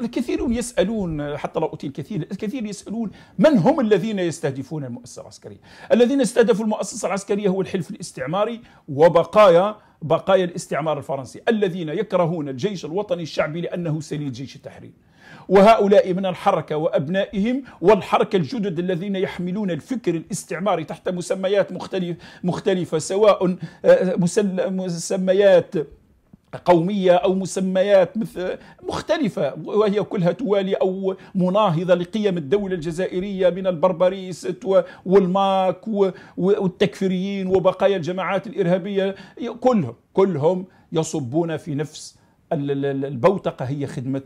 الكثيرون يسألون حتى لو أتي الكثير الكثير يسألون من هم الذين يستهدفون المؤسسة العسكرية الذين استهدفوا المؤسسة العسكرية هو الحلف الاستعماري وبقايا بقايا الاستعمار الفرنسي الذين يكرهون الجيش الوطني الشعبي لأنه سليل جيش التحرير وهؤلاء من الحركة وأبنائهم والحركة الجدد الذين يحملون الفكر الاستعماري تحت مسميات مختلف مختلفة سواء آه، مسميات قومية أو مسميات مثل مختلفة وهي كلها توالي أو مناهضة لقيم الدولة الجزائرية من البربريست والماك والتكفيريين وبقايا الجماعات الإرهابية كلهم كلهم يصبون في نفس البوتقة هي خدمة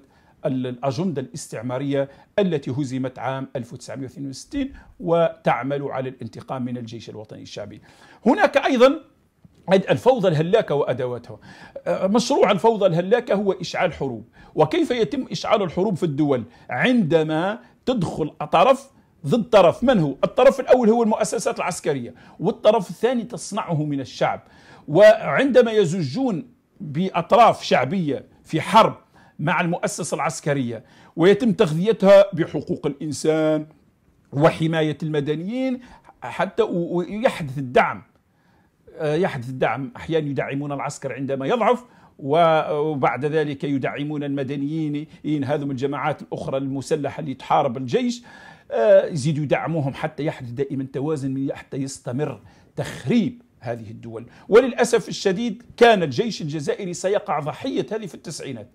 الأجندة الاستعمارية التي هزمت عام 1962 وتعمل على الانتقام من الجيش الوطني الشعبي هناك أيضا الفوضى الهلاكة وأدواتها أه، مشروع الفوضى الهلاكة هو إشعال حروب وكيف يتم إشعال الحروب في الدول عندما تدخل طرف ضد طرف من هو؟ الطرف الأول هو المؤسسات العسكرية والطرف الثاني تصنعه من الشعب وعندما يزجون بأطراف شعبية في حرب مع المؤسسة العسكرية ويتم تغذيتها بحقوق الإنسان وحماية المدنيين حتى ويحدث الدعم يحدث دعم أحيانا يدعمون العسكر عندما يضعف وبعد ذلك يدعمون المدنيين هذم الجماعات الأخرى المسلحة اللي تحارب الجيش آه، يزيدوا يدعموهم حتى يحدث دائما توازن حتى يستمر تخريب هذه الدول وللأسف الشديد كان الجيش الجزائري سيقع ضحية هذه في التسعينات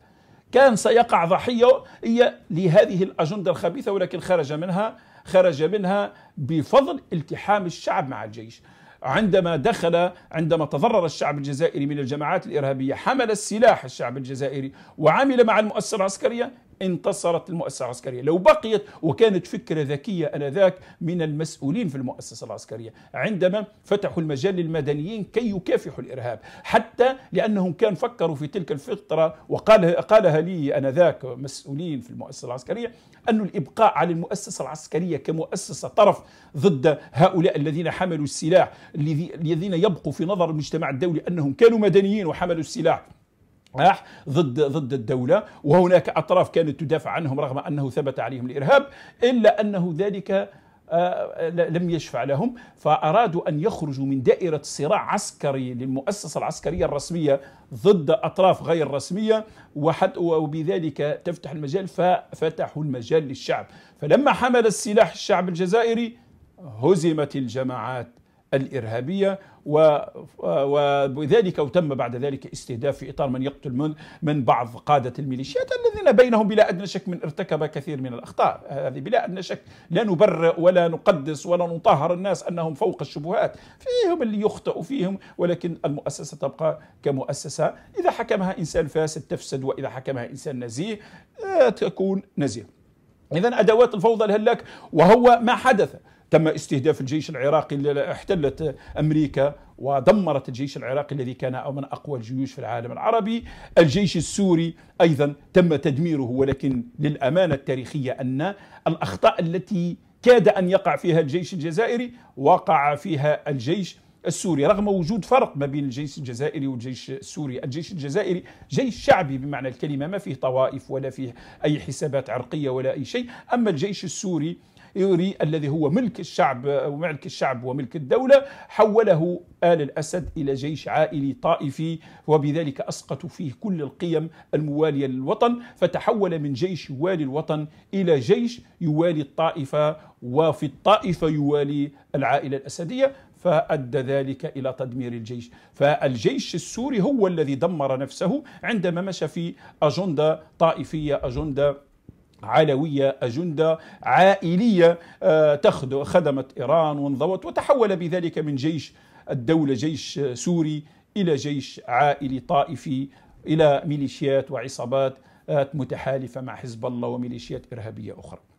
كان سيقع ضحية هي لهذه الأجندة الخبيثة ولكن خرج منها خرج منها بفضل التحام الشعب مع الجيش عندما دخل عندما تضرر الشعب الجزائري من الجماعات الإرهابية حمل السلاح الشعب الجزائري وعمل مع المؤسسة العسكرية انتصرت المؤسسة العسكرية لو بقيت وكانت فكرة ذكية أنذاك من المسؤولين في المؤسسة العسكرية عندما فتحوا المجال للمدنيين كي يكافحوا الإرهاب حتى لأنهم كان فكروا في تلك الفترة وقال قالها لي أنذاك مسؤولين في المؤسسة العسكرية أن الإبقاء على المؤسسة العسكرية كمؤسسة طرف ضد هؤلاء الذين حملوا السلاح الذين يبقوا في نظر المجتمع الدولي أنهم كانوا مدنيين وحملوا السلاح راح ضد ضد الدولة وهناك أطراف كانت تدافع عنهم رغم أنه ثبت عليهم الإرهاب إلا أنه ذلك آه، لم يشفع لهم فأرادوا أن يخرجوا من دائرة صراع عسكري للمؤسسة العسكرية الرسمية ضد أطراف غير رسمية وبذلك تفتح المجال ففتحوا المجال للشعب فلما حمل السلاح الشعب الجزائري هزمت الجماعات الإرهابية وبذلك وتم بعد ذلك استهداف في إطار من يقتل من, من بعض قادة الميليشيات الذين بينهم بلا أدنى شك من ارتكب كثير من الأخطاء هذه بلا أدنى شك لا نبرئ ولا نقدس ولا نطهر الناس أنهم فوق الشبهات فيهم اللي يخطئ فيهم ولكن المؤسسة تبقى كمؤسسة إذا حكمها إنسان فاسد تفسد وإذا حكمها إنسان نزيه آه، تكون نزيه إذا أدوات الفوضى الهلاك وهو ما حدث تم استهداف الجيش العراقي اللي احتلت امريكا ودمرت الجيش العراقي الذي كان من اقوى الجيوش في العالم العربي، الجيش السوري ايضا تم تدميره ولكن للامانه التاريخيه ان الاخطاء التي كاد ان يقع فيها الجيش الجزائري وقع فيها الجيش السوري رغم وجود فرق ما بين الجيش الجزائري والجيش السوري الجيش الجزائري جيش شعبي بمعنى الكلمة ما فيه طوائف ولا فيه أي حسابات عرقية ولا أي شيء أما الجيش السوري يوري الذي هو ملك الشعب وملك الشعب وملك الدولة حوله آل الأسد إلى جيش عائلي طائفي وبذلك أسقطوا فيه كل القيم الموالية للوطن فتحول من جيش يوالي الوطن إلى جيش يوالي الطائفة وفي الطائفة يوالي العائلة الأسدية فأدى ذلك إلى تدمير الجيش فالجيش السوري هو الذي دمر نفسه عندما مشى في أجندة طائفية أجندة علوية أجندة عائلية آه، خدمت إيران وانضوت وتحول بذلك من جيش الدولة جيش سوري إلى جيش عائلي طائفي إلى ميليشيات وعصابات آه، متحالفة مع حزب الله وميليشيات إرهابية أخرى